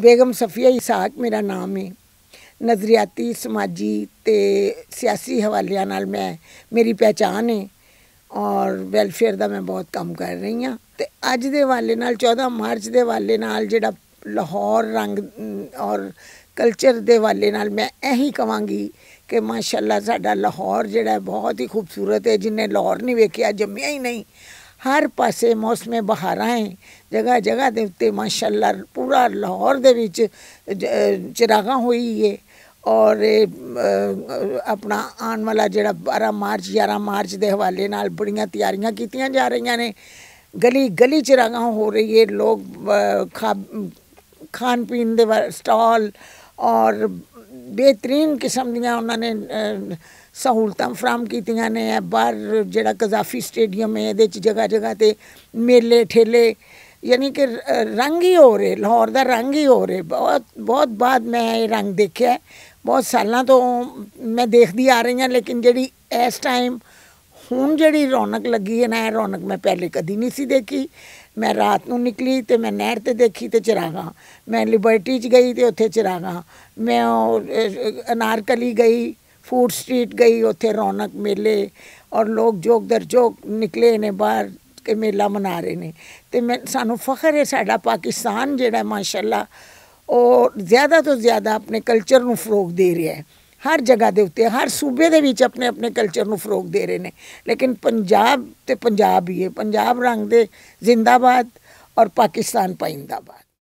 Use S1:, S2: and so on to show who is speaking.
S1: Begum ਸਫੀਆ Isaac ਮੇਰਾ ਨਾਮ ਹੈ ਨਜ਼ਰੀਆਤੀ ਸਮਾਜੀ ਤੇ ਸਿਆਸੀ ਹਵਾਲਿਆਂ ਨਾਲ ਮੈਂ ਮੇਰੀ ਪਛਾਣ ਹੈ ਔਰ ਵੈਲਫੇਅਰ ਦਾ ਮੈਂ ਬਹੁਤ ਕੰਮ ਕਰ ਰਹੀ ਹਾਂ ਤੇ ਅੱਜ ਦੇ ਹਵਾਲੇ ਨਾਲ 14 ਮਾਰਚ ਦੇ ਹਵਾਲੇ ਨਾਲ ਜਿਹੜਾ ਲਾਹੌਰ ਰੰਗ ਔਰ ਕਲਚਰ ਦੇ ਹਵਾਲੇ ਨਾਲ ਮੈਂ ਇਹੀ ਕਵਾਂਗੀ ਕਿ ਮਾਸ਼ਾਅੱਲਾ ਸਾਡਾ ਲਾਹੌਰ ਜਿਹੜਾ ਬਹੁਤ ਹੀ ਖੂਬਸੂਰਤ ਹੈ ਜਿਨੇ ਲਾਹੌਰ ਨਹੀਂ ਵੇਖਿਆ ਜੰਮਿਆ ਹੀ ਨਹੀਂ ਹਰ ਪਾਸੇ ਮੌਸਮੇ ਬਹਾਰਾਂ ਹੈ ਜਗਾ ਜਗਾ ਦੇ ਉੱਤੇ ਮਾਸ਼ਾਅੱਲਾ ਪੂਰਾ ਲਾਹੌਰ ਦੇ ਵਿੱਚ ਚਿਰਾਗਾ ਹੋਈ ਹੈ ਔਰ ਆਪਣਾ ਆਉਣ ਵਾਲਾ ਜਿਹੜਾ 12 ਮਾਰਚ 11 ਮਾਰਚ ਦੇ ਹਵਾਲੇ ਨਾਲ ਬੜੀਆਂ ਤਿਆਰੀਆਂ ਕੀਤੀਆਂ ਜਾ ਰਹੀਆਂ ਨੇ ਗਲੀ ਗਲੀ ਚਿਰਾਗਾ ਹੋ ਰਹੀ ਹੈ ਲੋਕ ਖਾਣ ਪੀਣ ਦੇ ਸਟਾਲ ਔਰ ਬਿਹਤਰੀਨ ਕਿਸਮ ਦੀਆਂ ਉਹਨਾਂ ਨੇ ਸਹੂਲਤਾਂ ਫਰਾਮ ਕੀਤੀਆਂ ਨੇ ਬਾਹਰ ਜਿਹੜਾ ਕਜ਼ਾਫੀ ਸਟੇਡੀਅਮ ਹੈ ਇਹਦੇ 'ਚ ਜਗ੍ਹਾ ਜਗ੍ਹਾ ਤੇ ਮੇਲੇ ਠੇਲੇ ਯਾਨੀ ਕਿ ਰੰਗ ਹੀ ਹੋ ਰਹੇ ਲਾਹੌਰ ਦਾ ਰੰਗ ਹੀ ਹੋ ਰਹੇ ਬਹੁਤ ਬਹੁਤ ਬਾਅਦ ਮੈਂ ਇਹ ਰੰਗ ਦੇਖਿਆ ਬਹੁਤ ਸਾਲਾਂ ਤੋਂ ਮੈਂ ਦੇਖਦੀ ਆ ਰਹੀ ਹਾਂ ਲੇਕਿਨ ਜਿਹੜੀ ਇਸ ਟਾਈਮ ਹੁਣ ਜਿਹੜੀ ਰੌਣਕ ਲੱਗੀ ਹੈ ਨਾ ਇਹ ਰੌਣਕ ਮੈਂ ਪਹਿਲੇ ਕਦੀ ਨਹੀਂ ਸੀ ਦੇਖੀ ਮੈਂ ਰਾਤ ਨੂੰ ਨਿਕਲੀ ਤੇ ਮੈਂ ਨਹਿਰ ਤੇ ਦੇਖੀ ਤੇ ਚਰਾਗਾ ਮੈਂ ਲਿਬਰਟੀ 'ਚ ਗਈ ਤੇ ਉੱਥੇ ਚਰਾਗਾ ਮੈਂ ਅਨਾਰਕਲੀ ਗਈ ਫੂਡ ਸਟਰੀਟ ਗਈ ਉੱਥੇ ਰੌਣਕ ਮੇਲੇ ਔਰ ਲੋਕ ਜੋਗ ਦਰ ਜੋਗ ਨਿਕਲੇ ਨੇ ਬਾਹਰ ਕਿ ਮੇਲਾ ਮਨਾ ਰਹੇ ਨੇ ਤੇ ਮੈਂ ਸਾਨੂੰ ਫਖਰ ਹੈ ਸਾਡਾ ਪਾਕਿਸਤਾਨ ਜਿਹੜਾ ਮਾਸ਼ਾਅੱਲਾ ਉਹ ਜ਼ਿਆਦਾ ਤੋਂ ਜ਼ਿਆਦਾ ਆਪਣੇ ਕਲਚਰ ਨੂੰ ਫਰੋਗ ਦੇ ਰਿਹਾ ਹੈ ਹਰ ਜਗ੍ਹਾ ਦੇ ਉੱਤੇ ਹਰ ਸੂਬੇ ਦੇ ਵਿੱਚ ਆਪਣੇ ਆਪਣੇ ਕਲਚਰ ਨੂੰ ਫਰੋਗ ਦੇ ਰਹੇ ਨੇ ਲੇਕਿਨ ਪੰਜਾਬ ਤੇ ਪੰਜਾਬ ਹੀ ਹੈ ਪੰਜਾਬ ਰੰਗ ਦੇ ਜ਼ਿੰਦਾਬਾਦ ਔਰ ਪਾਕਿਸਤਾਨ ਪਾਇੰਦਾਬਾਦ